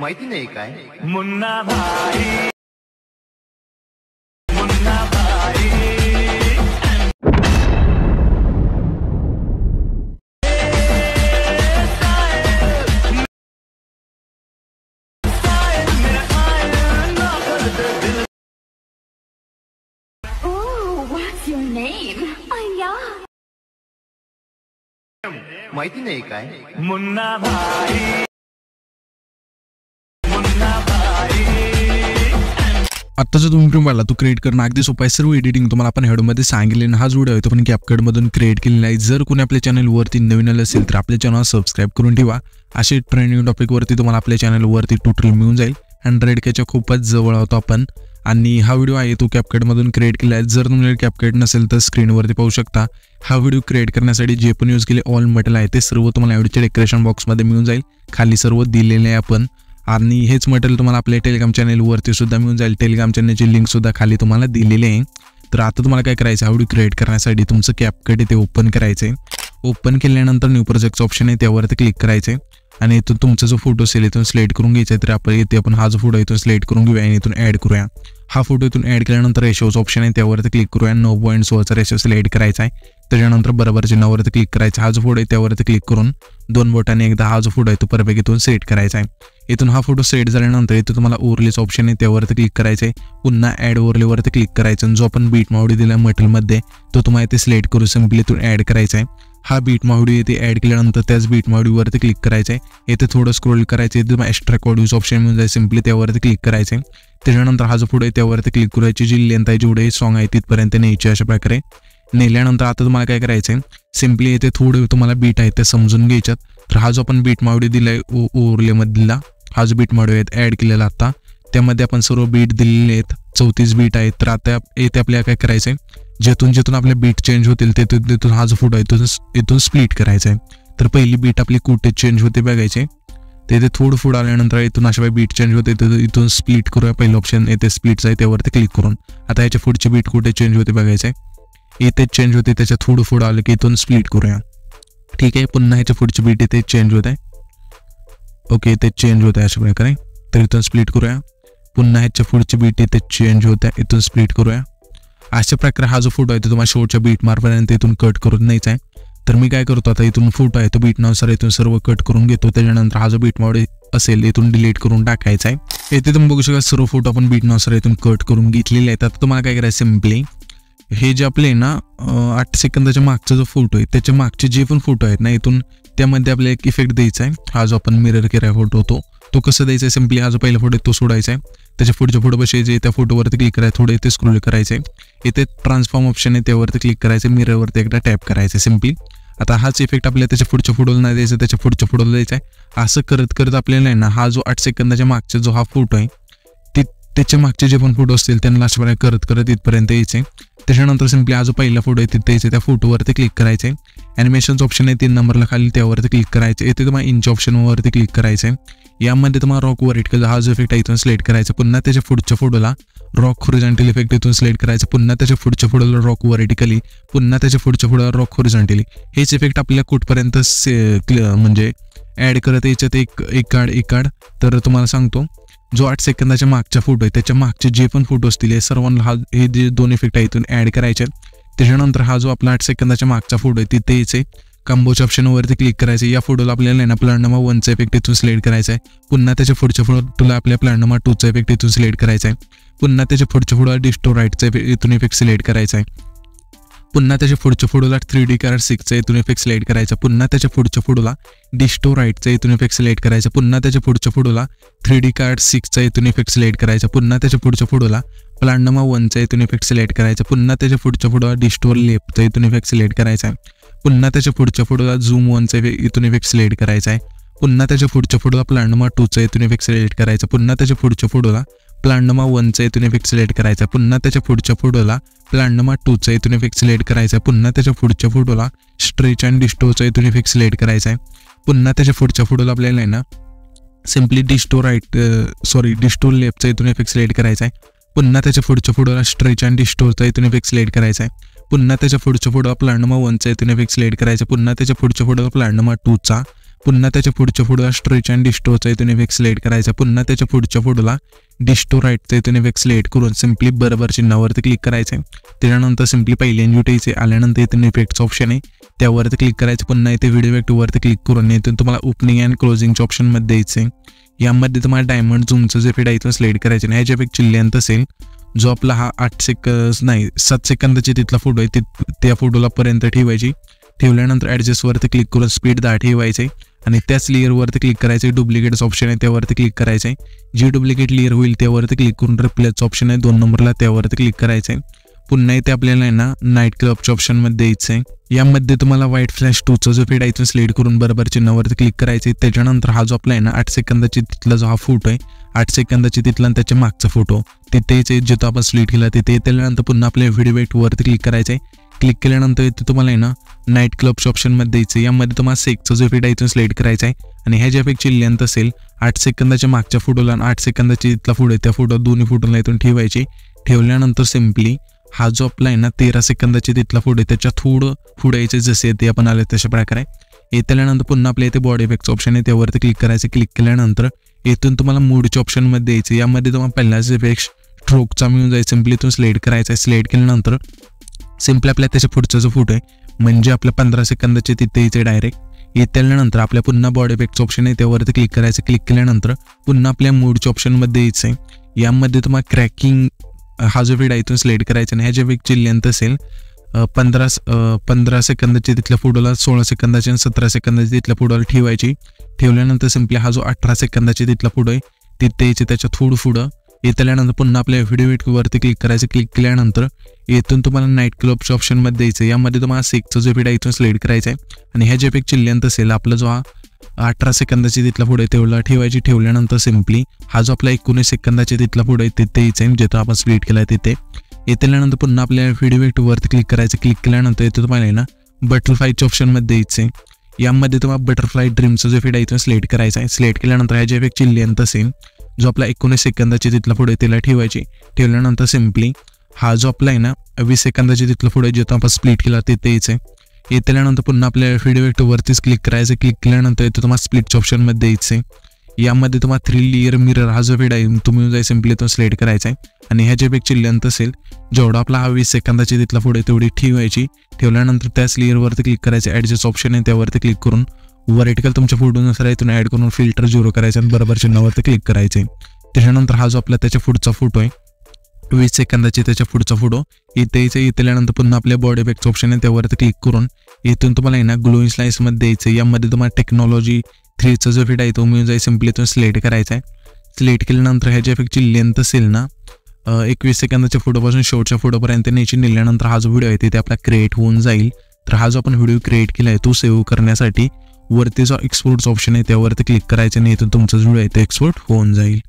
माहिती नाही काय मुन्ना भाई मुन्ना भाई माहिती नाही काय मुन्ना भाई जो तुम्ही वाढला तो क्रिएट करणं अगदी सोपाय आहे सर्व एडिटिंग तुम्हाला आपण हेडमध्ये सांगितले ना हा व्हिडिओ आहे तो पण कॅपकटमधून क्रिएट केलेला आहे जर कोणी आपल्या चॅनलवरती नवीन आलं असेल तर आपल्या चॅनल सबस्क्राईब करून ठेवा असे ट्रेंडिंग टॉपिकवरती तुम्हाला आपल्या चॅनलवरती टोटल मिळून जाईल अँड्रॉइड केच्या खूपच जवळ होतो आपण आणि हा व्हिडिओ आहे तो मधून क्रिएट केला आहे जर तुमच्याकडे कॅपकट नसेल तर स्क्रीनवरती पाहू शकता हा व्हिडिओ क्रिएट करण्यासाठी जे पण यूज केले ऑल मटेरियल आहे ते सर्व तुम्हाला व्हिडिओच्या डेकोरेशन बॉक्समध्ये मिळून जाईल खाली सर्व दिलेले आहे आपण आणि हेच मटेरियल तुम्हाला आपल्या टेलिग्राम चॅनेलवरती सुद्धा मिळून जाईल टेलिग्राम चॅनलची सुद्धा खाली तुम्हाला दिलेली आहे तर आता तुम्हाला काय करायचं आवडी क्रिएट करण्यासाठी तुमचं कॅपकट इथे ओपन करायचं आहे ओपन केल्यानंतर न्यू प्रोजेक्टचं ऑप्शन आहे त्यावरती क्लिक करायचं आहे आणि इथून तुमचा जो फोटो असेल इथून सिलेक्ट करून घ्यायचा तर आपण इथे आपण हा जो फोटो इथून सिलेक्ट करून घेऊया आणि इथून ॲड करूया हा फोटो इथून ॲड केल्यानंतर रेशोचं ऑप्शन आहे त्यावरती क्लिक करूया नऊ पॉईंट सोळाचा रेशो सिलेक्ट करायचा आहे त्याच्यानंतर बरोबर चिन्हावरती क्लिक करायचं हा जो फोटो आहे त्यावरती क्लिक करून दोन बोटाने एकदा हा जो फोटो आहे तो परफेक्ट इथून सेट करायचा आहे इथून हा फोटो सेट झाल्यानंतर इथं तुम्हाला ओरलेचं ऑप्शन आहे त्यावरती क्लिक करायचं आहे पुन्हा ॲड ओरलेवरती क्लिक करायचं आणि जो आपण बीट मावडी दिला मटलमध्ये तो तुम्हाला इथे सिलेक्ट करू सिम्पली इथून ॲड करायचा आहे हा बीट मावडी इथे ॲड केल्यानंतर त्याच बीट मावडीवरती क्लिक करायचं आहे येथे थोडं स्क्रोल करायचं आहे तुम्हाला एक्स्ट्रा कॉड्यूज ऑप्शन मिळून जाईल सिम्पली त्यावरती क्लिक करायचं आहे त्याच्यानंतर हा जो फोटो आहे त्यावरती क्लिक करायची जी लेंथ आहे जेवढे सॉंग आहे तिथपर्यंत न्यायची अशा प्रकारे नेल्यानंतर आता तुम्हाला काय करायचं आहे सिम्पली इथे थोडं तुम्हाला बीट आहे ते समजून घ्यायच्यात तर हा जो आपण बीट मावडी दिला आहे ओ ओरलेमध्ये हाच बीट मॉड्यू आहेत ॲड केलेला आत्ता त्यामध्ये आपण सर्व बीट दिलेले आहेत चौतीस बीट आहेत तर आता येथे आपल्याला काय करायचं आहे जिथून जिथून आपले बीट चेंज होतील तिथून तिथून हा जो फोटो आहे तिथून इथून स्प्लिट करायचा आहे तर पहिली बीट आपली कुठे चेंज होते बघायचे ते इथे थोडं फूड आल्यानंतर इथून अशा बीट चेंज होते तिथून इथून स्प्लिट करूया पहिलं ऑप्शन येथे स्प्लिट्स आहे त्यावरती क्लिक करून आता याच्या पुढची बीट कुठे चेंज होते बघायचे येथे चेंज होते त्याच्या थोडं फूड आलं की इथून स्प्लिट करूया ठीक आहे पुन्हा ह्याच्या पुढची बीट इथे चेंज होत आहे ओके ते चेंज होत आहे अशा प्रकारे तर इथून स्प्लिट करूया पुन्हा ह्याच्या पुढची बीट इथे चेंज होत्या इथून स्प्लिट करूया अशा प्रकारे हा जो फोटो आहे तो तुम्हाला शेवटच्या बीट मार्फत इथून कट करून न्यायचा आहे तर मी काय करतो आता इथून फोटो आहे तो बीटनुसार इथून सर्व कट करून घेतो त्याच्यानंतर हा जो बीट मॉड असेल इथून डिलीट करून टाकायचा आहे येथे तुम्ही बघू शकता सर्व फोटो आपण बीटनुसार इथून कट करून घेतलेले आहेत आता तुम्हाला काय करायचं सिम्पली हे जे आपले ना आठ सेकंदाच्या मागचा जो फोटो आहे त्याच्या मागचे जे पण फोटो आहेत ना इथून त्यामध्ये आपल्याला एक इफेक्ट द्यायचा आहे हा जो आपण मिरर केला फोटो होतो तो कसं द्यायचा आहे सिम्पली हा जो पहिला फोटो तो सोडायचा आहे त्याच्या पुढच्या फोटो जे त्या फोटोवरती क्लिक करायचं थोडं इथे स्क्रोल करायचं आहे इथे ट्रान्सफॉर्म ऑप्शन आहे त्यावरती क्लिक करायचं मिररवरती एकदा टॅप करायचं आहे सिम्पली आता हाच इफेक्ट आपल्याला त्याच्या पुढच्या फोटोला नाही द्यायचा त्याच्या पुढच्या फोटोला द्यायचा आहे असं करत करत आपल्याला आहे ना हा जो आठ सेकंदाच्या मागचा जो हा फोटो आहे त्याच्या मागचे जे पण फोटो असतील त्यांना अशा करत करत इथपर्यंत यायचे त्याच्यानंतर सिम्पली आज पहिला फोटो आहे तिथे त्या फोटोवरती क्लिक करायचे ॲनिमेशन्स ऑप्शन आहे तीन नंबरला खाली त्यावरती क्लिक करायचे येथे तुम्हाला इंच ऑप्शनवरती क्लिक करायचे यामध्ये तुम्हाला रॉक वर इटकल हा जो इफेक्ट आहे इथून सिलेक्ट करायचा पुन्हा त्याच्या पुढच्या फोटोला रॉक हॉरिझॉन्टल इफेक्ट इथून सिलेक्ट करायचं पुन्हा त्याच्या पुढच्या फोटोला रॉक व्हर्टिकली पुन्हा त्याच्या पुढच्या फोटोला रॉक होरिझेंटली हेच इफेक्ट आपल्याला कुठपर्यंत से म्हणजे ॲड करत याच्यात एक एक कार्ड एक कार्ड तर तुम्हाला सांगतो जो आठ सेकंदाच्या मागचा फोटो आहे त्याच्या मागचे जे पण फोटो असतील हे सर्वांना हा हे जे दोन इफेक्ट आहे इथून ॲड करायचे त्याच्यानंतर हा जो आपला आठ सेकंदाच्या मागचा फोटो आहे तिथे यायचे कंबोच्या ऑप्शनवरती क्लिक करायचे या फोटोला आपल्याला आहे ना प्लॅन नंबर वनचा इफेक्ट इथून सिलेक्ट करायचा आहे पुन्हा त्याच्या पुढच्या फोटोला आपल्या प्लॅन नंबर टूचा इफेक्ट इथून सिलेक्ट करायचा आहे पुन्हा त्याच्या पुढच्या फोटोला डिस्टो राईटचा इथून इफेक्ट सिलेक्ट करायचा आहे पुन्हा त्याच्या पुढच्या फोडूला थ्री डी कार्ड सिक्सचा इथून इफेक्ट सिलेक्ट करायचा पुन्हा त्याच्या पुढच्या फोडूला डिस्टो राईटचा इथून इफेक्ट सिलेक्ट करायचा पुन्हा त्याच्या पुढच्या फोडूला थ्री डी कार्ड सिक्सचा इथून इफेक्ट सिलेक्ट करायचा पुन्हा त्याच्या पुढच्या फोडोला प्लांडमा वनचा इथून इफेक्ट सिलेक्ट करायचा पुन्हा त्याच्या पुढच्या फोडूला डिस्टोर लेपचा इथून इफेक्ट सिलेक्ट करायचा आहे पुन्हा त्याच्या पुढच्या फोडूला झूम वनचा इथून इफेक्ट सिलेक्ट करायचा आहे पुन्हा त्याच्या पुढच्या फोडोला प्लांडमा टूचा इथून इफेक्ट सिलेक्ट करायचा पुन्हा त्याच्या पुढच्या फुडोला प्लांडमा वनचा इथून इफेक्ट सिलेक्ट करायचा पुन्हा त्याच्या पुढच्या फोडूला प्लॅन नंबर टूचा इथून इफेक्ट सिलेक्ट करायचा आहे पुन्हा त्याच्या पुढच्या फोटोला स्ट्रेच अँड डिस्टोचा इथून इफेक्ट सिलेक्ट करायचा आहे पुन्हा त्याच्या पुढच्या फोटोला आपल्याला आहे ना simply distort right sorry distort लेफ्टचा इथून इफेक्ट सिलेक्ट करायचा आहे पुन्हा त्याच्या पुढच्या फोटोला स्ट्रेच अँड डिस्टोचा इथून इफेक्ट सिलेक्ट करायचा आहे पुन्हा त्याच्या पुढच्या फोटोला प्लॅन नंबर वनचा इथून इफेक्ट सिलेक्ट करायचा पुन्हा त्याच्या पुढच्या फोटोला प्लॅन नंबर टूचा पुन्हा त्याच्या पुढच्या पुढं स्ट्रेच अँड डिस्टोचा इथून इफेक्ट सिलेक्ट करायचा पुन्हा त्याच्या पुढच्या पुढला डिस्टो राईटचा इथून इफेक्ट सिलेक्ट करून सिम्पली बरोबर चिन्हावरती क्लिक करायचं आहे त्याच्यानंतर सिम्पली पहिले युटायचे आल्यानंतर इथून इफेक्टचं ऑप्शन आहे त्यावरती क्लिक करायचं पुन्हा इथे व्हिडिओ इफेक्टवरती क्लिक करून इथून तुम्हाला ओपनिंग अँड क्लोजिंगच्या ऑप्शनमध्ये यायचं आहे यामध्ये तुम्हाला डायमंड झूमचं जे फीड आहे इथून सिलेक्ट करायचं नाही ह्याच्या इफेक्ट चिल्ल्यांत असेल जो आपला हा आठ सेकंद नाही सात सेकंदाची तिथला फोटो आहे ते त्या फोटोला पर्यंत ठेवायची ठेवल्यानंतर ॲडजस्टवरती क्लिक करून स्पीड दहा ठेवायचे आणि त्याच लेअरवरती क्लिक करायचं आहे डुप्लिकेट ऑप्शन आहे त्यावरती क्लिक करायचं आहे जी डुप्लिकेट लेअर होईल त्यावरती क्लिक करून रिप्लेस ऑप्शन आहे दोन नंबरला त्यावरती क्लिक करायचं आहे पुन्हा इथे आपल्याला आहे ना नाईट क्लबच्या ऑप्शनमध्ये यायचं आहे यामध्ये तुम्हाला व्हाईट फ्लॅश टूचं जो फीड आहे सिलेक्ट करून बरोबर चिन्हावरती क्लिक करायचं आहे त्याच्यानंतर हा जो आपला आहे ना आठ सेकंदाची तिथला जो हा फोटो आहे आठ सेकंदाची तिथला आणि त्याच्या मागचा फोटो तिथेच जिथं आपण सिलेक्ट केला तिथे त्यानंतर पुन्हा आपल्या व्हिडिओ वरती क्लिक करायचं आहे क्लिक केल्यानंतर इथे तुम्हाला आहे ना नाईट क्लबच्या ऑप्शनमध्ये द्यायचं यामध्ये तुम्हाला सेकचा जो फिट आहे इथून सिलेक्ट करायचा आहे आणि ह्या ज्या पेक्षा लेंथ असेल आठ सेकंदाच्या मागच्या फोटोला आणि आठ सेकंदाची इथला फोटो त्या फोटो दोन्ही फोटोला इथून ठेवायचे ठेवल्यानंतर सिम्पली हा जो आपला आहे ना तेरा सेकंदाची तिथला फोटो त्याच्या थोडं यायचं जसे ते आपण आले तशा प्रकारे येत आल्यानंतर पुन्हा आपल्या इथे बॉडी इफेक्टचं ऑप्शन आहे त्यावरती क्लिक करायचं क्लिक केल्यानंतर इथून तुम्हाला मूडच्या ऑप्शनमध्ये द्यायचं यामध्ये तुम्हाला पहिल्याच इफेक्ट स्ट्रोकचा मिळून जाईल सिम्पली इथून सिलेक्ट करायचा आहे सिलेक्ट केल्यानंतर सिम्पल आपल्या त्याच्या पुढचा जो फोटो आहे म्हणजे आपल्या पंधरा सेकंदाचे तिथे इथे डायरेक्ट येतल्यानंतर आल्यानंतर आपल्या पुन्हा बॉडी बॅगचं ऑप्शन आहे त्यावरती क्लिक करायचं क्लिक केल्यानंतर पुन्हा आपल्या मूडच्या ऑप्शनमध्ये यायचं आहे यामध्ये तुम्हाला क्रॅकिंग हा जो वेळ आहे इथून सिलेक्ट करायचा आणि ज्या वेगची लेंथ असेल पंधरा पंधरा सेकंदाची तिथल्या फोटोला सोळा सेकंदाची आणि सतरा सेकंदाची तिथल्या फोटोला ठेवायची ठेवल्यानंतर सिम्पली हा जो अठरा सेकंदाची तिथला फोटो आहे तिथे यायचे त्याच्या थोडं पुढं येतल्यानंतर पुन्हा आपल्या वरती क्लिक करायचं क्लिक केल्यानंतर इथून तुम्हाला नाईट क्लबच्या ऑप्शनमध्ये द्यायचं यामध्ये तुम्हाला सिक्सचं जे आहे इथून सिलेक्ट करायचं आहे आणि ह्या जे पेक चिल्ल्यांत असेल आपला जो हा अठरा सेकंदाची तिथला पुढे ठेवला ठेवायची ठेवल्यानंतर सिम्पली हा जो आपला एकोणीस सेकंदाची तिथला पुढे तिथे यायचं आहे जिथं आपण स्प्लिट केला आहे तिथे इथल्यानंतर पुन्हा आपल्या वरती क्लिक करायचं क्लिक केल्यानंतर इथं तुम्हाला ना बटरफ्लायच्या ऑप्शनमध्ये द्यायचं आहे यामध्ये तुम्हाला बटरफ्लाय ड्रीमचं जे फीड आहे इथून सिलेक्ट करायचं आहे सिलेक्ट केल्यानंतर ह्या जे पेक चिल्ल्यांत असेल जो आपला एकोणीस सेकंदाची तिथला पुढे तिला ठेवायची ठेवल्यानंतर सिम्पली हा जो आपला आहे ना वीस सेकंदाची तिथलं पुढे जिथं आपण स्प्लिट केला तिथे यायचं आहे येतल्यानंतर पुन्हा आपल्याला फीडबॅक वरतीच क्लिक करायचं क्लिक केल्यानंतर येतो तुम्हाला स्प्लिटच्या ऑप्शनमध्ये यायचं आहे यामध्ये तुम्हाला थ्री लेअर मिरर हा जो फीड आहे तुम्ही जाय सिम्पली तो सिलेक्ट करायचा आहे आणि ह्याच्यापेक्षा लेंथ असेल जेवढा आपला हा वीस सेकंदाची तिथला पुढे तेवढी ठेवायची ठेवल्यानंतर त्याच लेअरवरती क्लिक करायचं ॲडजस्ट ऑप्शन आहे त्यावरती क्लिक करून वर्टिकल तुमच्या फोटोनुसार इथून ॲड करून फिल्टर झिरो करायचं आणि बरोबर चिन्हावरती क्लिक करायचे त्याच्यानंतर हा जो आपला त्याच्या पुढचा फोटो आहे वीस सेकंदाची त्याच्या पुढचा फोटो इथे इथे इथल्यानंतर पुन्हा आपल्या बॉडी बॅगचं ऑप्शन आहे त्यावरती क्लिक करून इथून तुम्हाला आहे ना ग्लोईन स्लाईसमध्ये द्यायचं यामध्ये तुम्हाला टेक्नॉलॉजी थ्रीचा जो फिट आहे तो मिळून जाईल सिम्पली तुम्ही सिलेक्ट करायचा आहे सिलेक्ट केल्यानंतर ह्याच्या इफेक्टची लेंथ असेल ना एकवीस सेकंदाच्या फोटोपासून शेवटच्या फोटोपर्यंत न्यायची नेल्यानंतर हा जो व्हिडिओ आहे तिथे आपला क्रिएट होऊन जाईल तर हा जो आपण व्हिडिओ क्रिएट केला आहे तो सेव्ह करण्यासाठी वरती जो एक्सपोर्ट ऑप्शन आहे त्यावरती क्लिक करायचं नाही तर तुमचा जो आहे ते एक्सपोर्ट होऊन जाईल